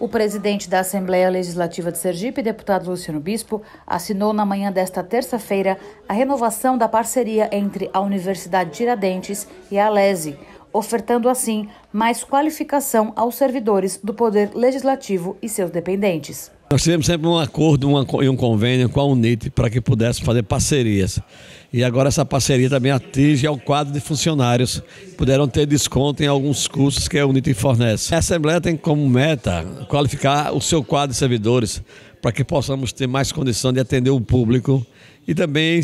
O presidente da Assembleia Legislativa de Sergipe, deputado Luciano Bispo, assinou na manhã desta terça-feira a renovação da parceria entre a Universidade Tiradentes e a Lese, ofertando assim mais qualificação aos servidores do Poder Legislativo e seus dependentes. Nós tivemos sempre um acordo uma, e um convênio com a UNIT para que pudéssemos fazer parcerias. E agora essa parceria também atinge ao quadro de funcionários, puderam ter desconto em alguns cursos que a UNIT fornece. A Assembleia tem como meta qualificar o seu quadro de servidores para que possamos ter mais condição de atender o público e também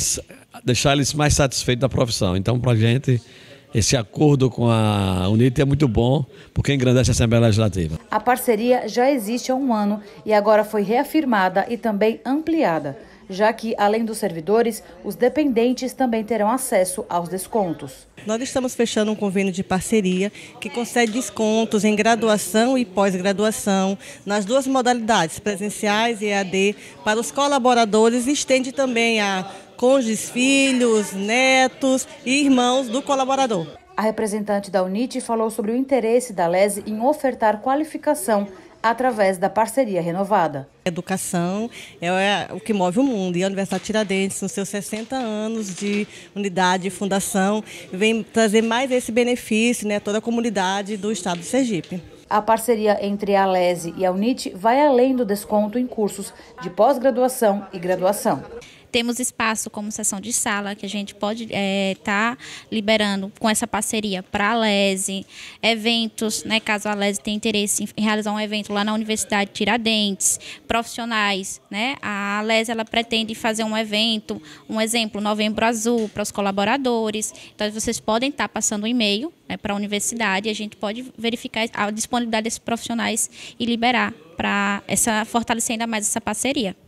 deixar eles mais satisfeitos da profissão. Então, para a gente, esse acordo com a Unite é muito bom, porque engrandece a Assembleia Legislativa. A parceria já existe há um ano e agora foi reafirmada e também ampliada, já que, além dos servidores, os dependentes também terão acesso aos descontos. Nós estamos fechando um convênio de parceria que concede descontos em graduação e pós-graduação, nas duas modalidades, presenciais e EAD, para os colaboradores e estende também a cônjuges, filhos, netos e irmãos do colaborador. A representante da UNIT falou sobre o interesse da LESE em ofertar qualificação através da parceria renovada. Educação é o que move o mundo e a Universidade Tiradentes, nos seus 60 anos de unidade e fundação, vem trazer mais esse benefício né, a toda a comunidade do estado de Sergipe. A parceria entre a Lese e a Unit vai além do desconto em cursos de pós-graduação e graduação. Temos espaço como sessão de sala, que a gente pode estar eh, é, tá liberando com essa parceria para a Lese, eventos, né, caso a Lese tenha interesse em realizar um evento lá na Universidade Tiradentes, profissionais. Né? A Lese ela pretende fazer um evento, um exemplo, Novembro Azul, para os colaboradores. Então, vocês podem estar tá passando um e-mail né, para a universidade, e a gente pode verificar a disponibilidade desses profissionais e liberar para essa fortalecer ainda mais essa parceria.